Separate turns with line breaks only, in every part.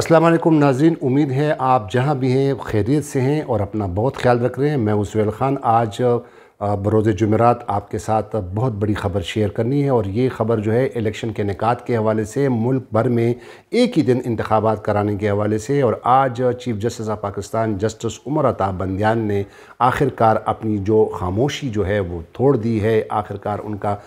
असलम नाजीन उम्मीद है आप जहाँ भी हैं खैरियत से हैं और अपना बहुत ख्याल रख रहे हैं मैं उसवेल ख़ान आज बरोज़ जमेरात आपके साथ बहुत बड़ी ख़बर शेयर करनी है और ये ख़बर जो है इलेक्शन के निकात के हवाले से मुल्क भर में एक ही दिन इंतबात कराने के हवाले से और आज chief justice of Pakistan justice Umar Ata Bandial ने आखिरकार अपनी जो खामोशी जो है वो तोड़ दी है आखिरकार उनका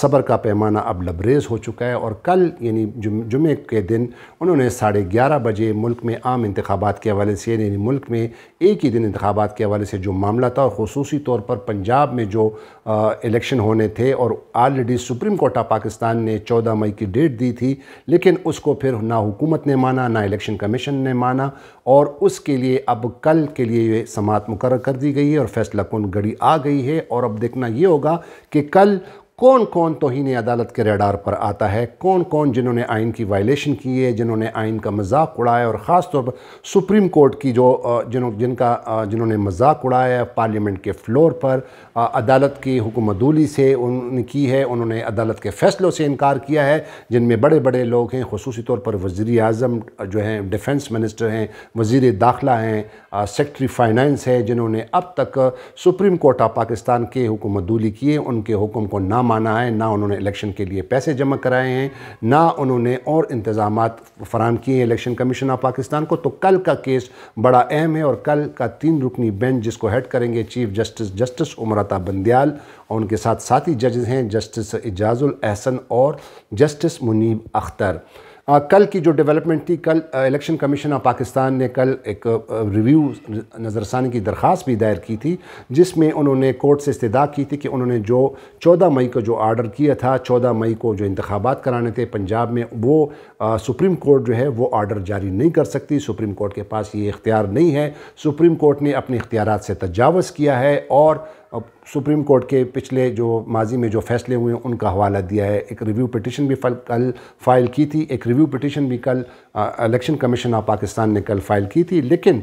सब्र का पैमाना अब लबरेज़ हो चुका है और कल यानी जुमे के दिन उन्होंने साढ़े ग्यारह बजे मुल्क में आम इंतबात के हवाले से यानी मुल्क में एक ही दिन इंतबात के हवाले से जो मामला था और खसूसी तौर पर पंजाब पंजाब में जो इलेक्शन होने थे और already supreme court of Pakistan ने 14 मई की डेट दी थी लेकिन उसको फिर ना हुकूमत ने माना ना इलेक्शन कमीशन ने माना और उसके लिए अब कल के लिए ये समात मुकर कर दी गई है और फैसला कौन घड़ी आ गई है और अब देखना ये होगा कि कल कौन कौन तोहन अदालत के रेडार पर आता है कौन कौन जिन्होंने आइन की वायलेशन की है जिन्होंने आइन का मजाक उड़ाया और ख़ास तौर पर सुप्रीम कोर्ट की जो जिन्हों जिनका जिन्होंने मजाक उड़ाया है पार्लियामेंट के फ्लोर पर अदालत की हुकूमदूली से की है उन्होंने अदालत के फ़ैसलों से इनकार किया है जिनमें बड़े बड़े लोग हैं खसूस तौर पर वज़ी अजम जो हैं डिफेंस मिनिस्टर हैं वज़ी दाखिला हैं सेक्रटरी फ़ाइनेंस है जिन्होंने अब तक सुप्रीम कोर्ट ऑफ पाकिस्तान के हुकूमदूली किए उनके हुक्म को नाम माना है ना उन्होंने इलेक्शन के लिए पैसे जमा कराए हैं ना उन्होंने और इंतज़ाम फराम किए हैं इलेक्शन कमीशन ऑफ पाकिस्तान को तो कल का केस बड़ा अहम है और कल का तीन रुकनी बेंच जिसको हेड करेंगे chief justice justice Umar Ata Bandial और उनके साथ साथी जजेज हैं जस्टिस एजाजुल एहसन और जस्टिस मुनीब अख्तर आ, कल की जो डेवलपमेंट थी कल इलेक्शन कमीशन ऑफ पाकिस्तान ने कल एक रिव्यू नज़रसानी की दरख्वास्त भी दायर की थी जिसमें उन्होंने कोर्ट से इस्तः की थी कि उन्होंने जो 14 मई को जो आर्डर किया था 14 मई को जो इंतबात कराने थे पंजाब में वो आ, सुप्रीम कोर्ट जो है वो आर्डर जारी नहीं कर सकती सुप्रीम कोर्ट के पास ये इख्तियार नहीं है सुप्रीम कोर्ट ने अपने इख्तियार से तजावज़ किया है और सुप्रीम कोर्ट के पिछले जो माजी में जो फैसले हुए हैं उनका हवाला दिया है एक रिव्यू पटिशन भी फल, कल फाइल की थी एक रिव्यू पटिशन भी कल इलेक्शन कमीशन ऑफ पाकिस्तान ने कल फाइल की थी लेकिन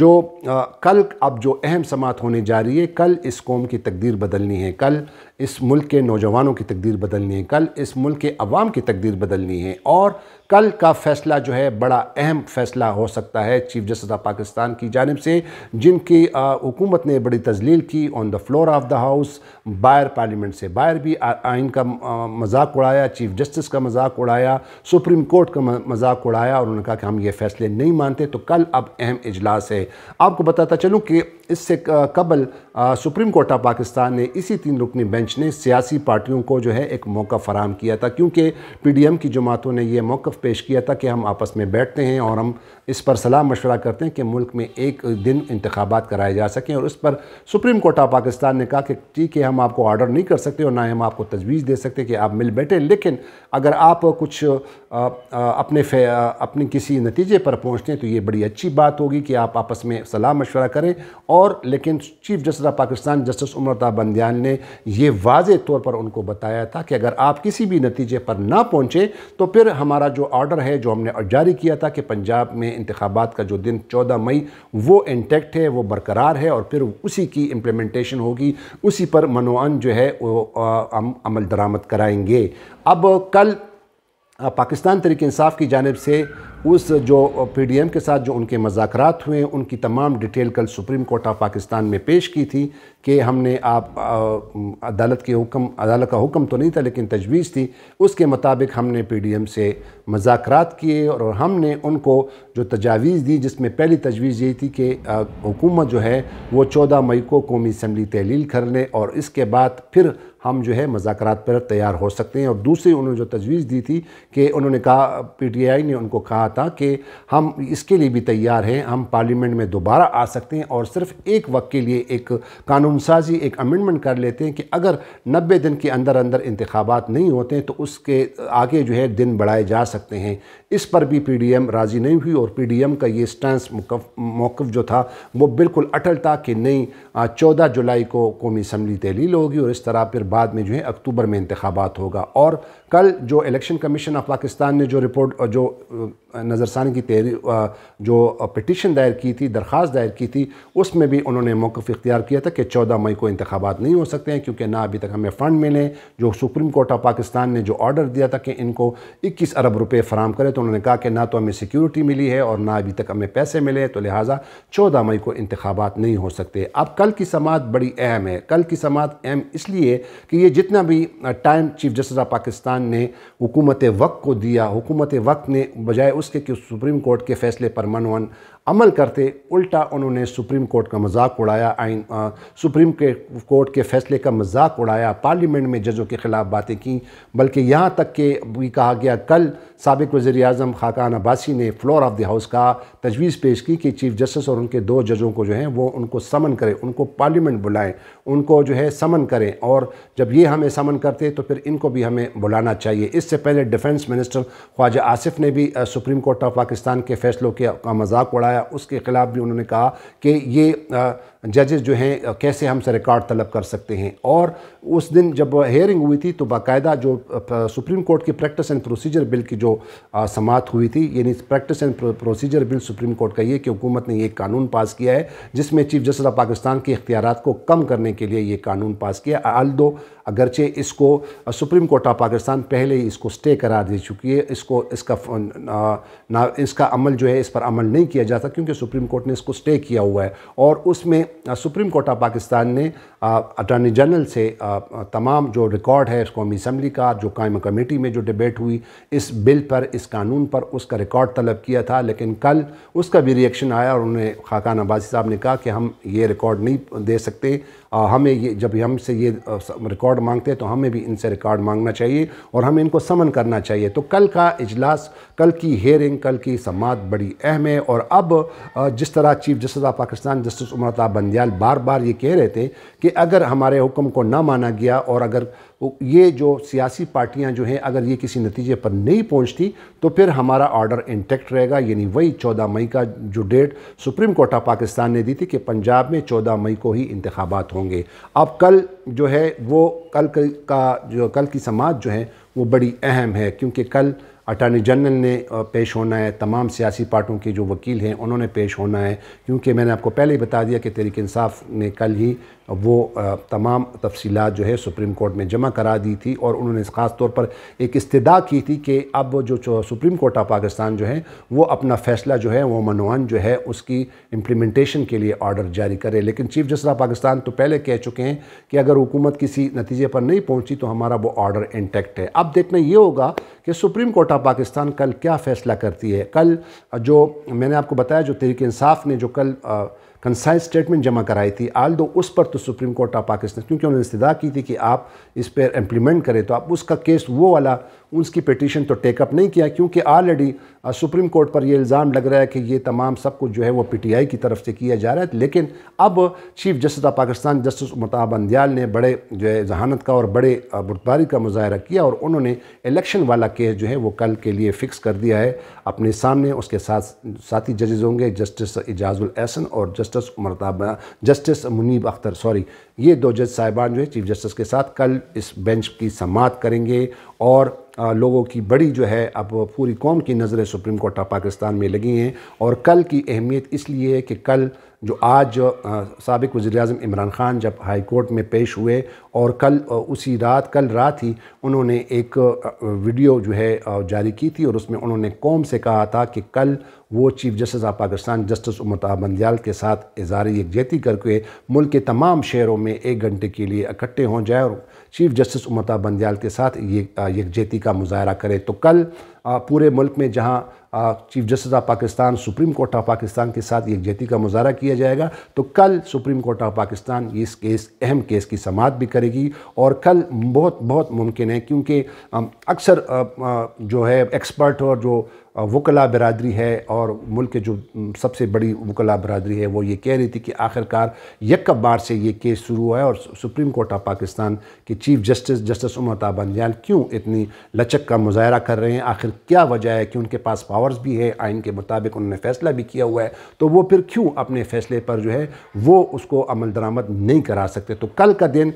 जो आ, कल अब जो अहम समात होने जा रही है कल इस कौम की तकदीर बदलनी है कल इस मुल्क के नौजवानों की तकदीर बदलनी है कल इस मुल्क के अवाम की तकदीर बदलनी है और कल का फ़ैसला जो है बड़ा अहम फ़ैसला हो सकता है चीफ जस्टिस ऑफ पाकिस्तान की जानब से जिनकी हुकूमत ने बड़ी तजलील की on the floor of of the house बायर पार्लियामेंट से बायर भी आइन का मजाक उड़ाया चीफ जस्टिस का मजाक उड़ाया सुप्रीम कोर्ट का मजाक उड़ाया और उन्होंने कहा कि हम ये फैसले नहीं मानते तो कल अब अहम इजलास है आपको बताता चलूँ कि इससे कबल सुप्रीम कोर्ट ऑफ पाकिस्तान ने इसी तीन रुकनी बेंच ने सियासी पार्टियों को जो है एक मौका फराम किया था क्योंकि पी डी एम की जमातों ने यह मौक़ पेश किया था कि हम आपस में बैठते हैं और हम इस पर सलाह मशवरा करते हैं कि मुल्क में एक दिन इंतबात कराए जा सकें और उस पर सुप्रीम कोर्ट ऑफ पाकिस्तान ने कहा कि ठीक है हम आपको ऑर्डर नहीं कर सकते और ना ही हम आपको तजवीज़ दे सकते कि आप मिल बैठें लेकिन अगर आप कुछ अपने अपने किसी नतीजे पर पहुँचते हैं तो ये बड़ी अच्छी बात होगी कि आप आपस में सलाह मशवरा करें और लेकिन chief justice of Pakistan justice Umar Ata Bandial ने यह वाज तौर पर उनको बताया था कि अगर आप किसी भी नतीजे पर ना पहुँचें तो फिर हमारा जो ऑर्डर है जो हमने जारी किया था कि पंजाब में इंतबात का जो दिन चौदह मई वो इंटेक्ट है वो बरकरार है और फिर उसी की इम्प्लीमेंटेशन होगी उसी पर मनोअन जो है वो हम अमल दरामद कराएंगे अब कल पाकिस्तान तरीके इंसाफ की जानब से उस जो पीडीएम के साथ जो उनके मजाक हुए उनकी तमाम डिटेल कल सुप्रीम कोर्ट ऑफ पाकिस्तान में पेश की थी कि हमने आप आ, अदालत के हुक्म अदालत का हुक्म तो नहीं था लेकिन तजवीज़ थी उसके मुताबिक हमने पीडीएम से मजाक किए और, हमने उनको जो तजावीज़ दी जिसमें पहली तजवीज़ यही थी कि हुकूमत जो है वो चौदह मई को कौमी इसम्बली तहलील कर लें और इसके बाद फिर हम जो है मजाक पर तैयार हो सकते हैं और दूसरी उन्होंने जो तजवीज़ दी थी कि उन्होंने कहा पी टी आई ने उनको कहा था कि हम इसके लिए भी तैयार हैं हम पार्लियामेंट में दोबारा आ सकते हैं और सिर्फ एक वक्त के लिए एक कानून साजी एक अमेंडमेंट कर लेते हैं कि अगर नब्बे दिन के अंदर अंदर इंतबात नहीं होते हैं तो उसके आगे जो है दिन बढ़ाए जा सकते हैं इस पर भी पीडीएम राज़ी नहीं हुई और पीडीएम का ये स्टांस मौक़ जो था वो बिल्कुल अटल था कि नहीं चौदह जुलाई को कौमी असम्बली तहलील होगी और इस तरह फिर बाद में जो है अक्टूबर में इंतबात होगा और कल जो इलेक्शन कमीशन ऑफ पाकिस्तान ने जो रिपोर्ट जो नज़रसानी की तहरी जो पटिशन दायर की थी दरख्वास्त दायर की थी उसमें भी उन्होंने मौक़ इख्तियार किया था कि चौदह मई को इंतबात नहीं हो सकते हैं क्योंकि ना अभी तक हमें फ़ंड मिले जो सुप्रीम कोर्ट ऑफ पाकिस्तान ने जो ऑर्डर दिया था कि इनको इक्कीस अरब रुपये फराम करें तो तो उन्होंने कहा कि ना तो हमें सिक्योरिटी मिली है और ना अभी तक हमें पैसे मिले तो लिहाजा चौदह मई को इंतबात नहीं हो सकते अब कल की समात बड़ी अहम है कल की समात अहम इसलिए कि ये जितना भी time chief justice of Pakistan ने हुकूमत वक्त को दिया हुकूमत वक्त ने बजाय उसके कि सुप्रीम कोर्ट के फैसले पर मन अमल करते उल्टा उन्होंने सुप्रीम कोर्ट का मजाक उड़ाया आइन सुप्रीम के कोर्ट के फैसले का मजाक उड़ाया पार्लियामेंट में जजों के ख़िलाफ़ बातें की बल्कि यहाँ तक के भी कहा गया कल सबक वज़ी अजम खाकान अब्बासी ने फ्लोर ऑफ द हाउस का तजवीज़ पेश की कि चीफ जस्टिस और उनके दो जजों को जो है वो उनको समन करें उनको पार्लियामेंट बुलाएं उनको जो है समन करें और जब ये हमें समन करते तो फिर इनको भी हमें बुलाना चाहिए इससे पहले डिफेंस मिनिस्टर ख्वाजा आसिफ ने भी सुप्रीम कोर्ट ऑफ पाकिस्तान के फैसलों के मजाक उड़ाया बताया उसके ख़िलाफ़ भी उन्होंने कहा कि ये जजेस जो हैं कैसे हमसे रिकॉर्ड तलब कर सकते हैं और उस दिन जब हेयरिंग हुई थी तो बाकायदा जो सुप्रीम कोर्ट की प्रैक्टिस एंड प्रोसीजर बिल की जो समात हुई थी यानी practice and procedure bill supreme court का ये कि हुकूमत ने ये कानून पास किया है जिसमें चीफ जस्टिस ऑफ पाकिस्तान के इख्तियार को कम करने के लिए ये कानून पास किया आल दो अगरचे इसको सुप्रीम कोर्ट ऑफ पाकिस्तान पहले ही इसको स्टे करार दे चुकी है इसको इसका ना, ना इसका अमल जो है इस पर अमल नहीं किया जाता क्योंकि सुप्रीम कोर्ट ने इसको स्टे किया हुआ है और उसमें सुप्रीम कोर्ट ऑफ पाकिस्तान ने अटॉर्नी जनरल से तमाम जो रिकॉर्ड है कौमी असम्बली का जो कायम कमेटी में जो डिबेट हुई इस बिल पर इस कानून पर उसका रिकॉर्ड तलब किया था लेकिन कल उसका भी रिएक्शन आया और उन्होंने खाकान अब्बासी साहब ने कहा कि हम ये रिकॉर्ड नहीं दे सकते हमें ये जब हमसे ये रिकॉर्ड मांगते हैं तो हमें भी इनसे रिकॉर्ड मांगना चाहिए और हमें इनको समन करना चाहिए तो कल का इजलास कल की हेयरिंग कल की समात बड़ी अहम है और अब जिस तरह chief justice of Pakistan justice Umar Bandial बार बार ये कह रहे थे कि अगर हमारे हुक्म को ना माना गया और अगर ये जो सियासी पार्टियां जो हैं अगर ये किसी नतीजे पर नहीं पहुंचती तो फिर हमारा ऑर्डर इंटेक्ट रहेगा यानी वही चौदह मई का जो date supreme court of Pakistan ने दी थी कि पंजाब में चौदह मई को ही इंतबात होंगे अब कल जो है वो कल का जो कल की समाज जो है वो बड़ी अहम है क्योंकि कल अटारनी जनरल ने पेश होना है तमाम सियासी पार्टियों के जो वकील हैं उन्होंने पेश होना है क्योंकि मैंने आपको पहले ही बता दिया कि तरीक इंसाफ ने कल ही वो तमाम तफसीत जो है सुप्रीम कोर्ट में जमा करा दी थी और उन्होंने ख़ास तौर पर एक इस्तदा की थी कि अब जो सुप्रीम कोर्ट ऑफ पाकिस्तान जो है वो अपना फ़ैसला जो है वो मनवान जो है उसकी इम्प्लीमेंटेशन के लिए ऑर्डर जारी करे लेकिन चीफ जस्टिस ऑफ पाकिस्तान तो पहले कह चुके हैं कि अगर हुकूमत किसी नतीजे पर नहीं पहुँची तो हमारा वो ऑर्डर इंटेक्ट है अब देखना ये होगा कि सुप्रीम कोर्ट ऑफ पाकिस्तान कल क्या फ़ैसला करती है कल जो मैंने आपको बताया जो तरीके इंसाफ ने जो कल आ, कंसाइज स्टेटमेंट जमा कराई थी आल दो उस पर तो सुप्रीम कोर्ट ऑफ पाकिस्तान क्योंकि उन्होंने इस्तदा की थी कि आप इस पर इम्प्लीमेंट करें तो आप उसका केस वो वाला उसकी पटिशन तो टेकअप नहीं किया क्योंकि ऑलरेडी सुप्रीम कोर्ट पर यह इल्ज़ाम लग रहा है कि ये तमाम सब कुछ जो है वो आई की तरफ से किया जा रहा है लेकिन अब chief justice of Pakistan justice मुताब बंदियाल ने बड़े जो है जहानत का और बड़े बुरतबारी का मुजाहरा किया और उन्होंने इलेक्शन वाला केस जो है वो कल के लिए फ़िक्स कर दिया है अपने सामने उसके साथ साथी जजेज़ होंगे जस्टिस एजाजुल एहसन और जस्टिस जस्टिस उमर ताबा जस्टिस मुनीब अख्तर सॉरी ये दो जज साहिबान जो है चीफ जस्टिस के साथ कल इस बेंच की समात करेंगे और लोगों की बड़ी जो है अब पूरी कौम की नज़रें सुप्रीम कोर्ट ऑफ पाकिस्तान में लगी हैं और कल की अहमियत इसलिए है कि कल जो आज सबक वज़ी अजम इमरान ख़ान जब हाई कोर्ट में पेश हुए और कल उसी रात कल रात ही उन्होंने एक वीडियो जो है जारी की थी और उसमें उन्होंने कौम से कहा था कि कल वो chief justice of Pakistan justice Umar Bandial के साथ इजार यकजहती करके मुल्क के तमाम शहरों में एक घंटे के लिए इकट्ठे हों जाए और चीफ जस्टिस उमर बंदयाल के साथ ये यकजहती का मुजाहरा करे तो कल पूरे मुल्क में जहाँ chief justice of Pakistan supreme court of Pakistan के साथ यकजहती का मुजाहरा किया जाएगा तो कल सुप्रीम कोर्ट ऑफ पाकिस्तान इस केस अहम केस की समात भी करेगी और कल बहुत बहुत मुमकिन है क्योंकि अक्सर जो है एक्सपर्ट और जो वकला बरदरी है और मुल्क के जो सबसे बड़ी वकला बरदरी है वो ये कह रही थी कि आखिरकार यक बार से ये केस शुरू हुआ है और सुप्रीम कोर्ट ऑफ पाकिस्तान के चीफ जस्टिस जस्टिस उमर ताबंदियान क्यों इतनी लचक का मुजाहरा कर रहे हैं आखिर क्या वजह है कि उनके पास पावर्स भी है आइन के मुताबिक उन्होंने फ़ैसला भी किया हुआ है तो वो फिर क्यों अपने फ़ैसले पर जो है वो उसको अमल दरामद नहीं करा सकते तो कल का दिन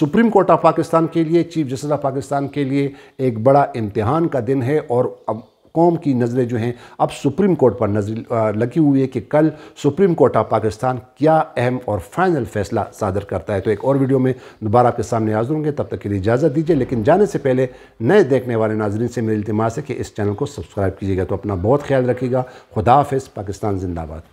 सुप्रीम कोर्ट ऑफ पाकिस्तान के लिए चीफ जस्टिस ऑफ पाकिस्तान के लिए एक बड़ा इम्तहान का दिन है और अब कौम की नज़रें जो हैं अब सुप्रीम कोर्ट पर नजर लगी हुई है कि कल सुप्रीम कोर्ट ऑफ पाकिस्तान क्या अहम और फाइनल फैसला सादर करता है तो एक और वीडियो में दोबारा आपके सामने हाजिर होंगे तब तक के लिए इजाज़त दीजिए लेकिन जाने से पहले नए देखने वाले नाजरन से मेरी इतमास है कि इस चैनल को सब्सक्राइब कीजिएगा तो अपना बहुत ख्याल रखिएगा खुदा पाकिस्तान जिंदाबाद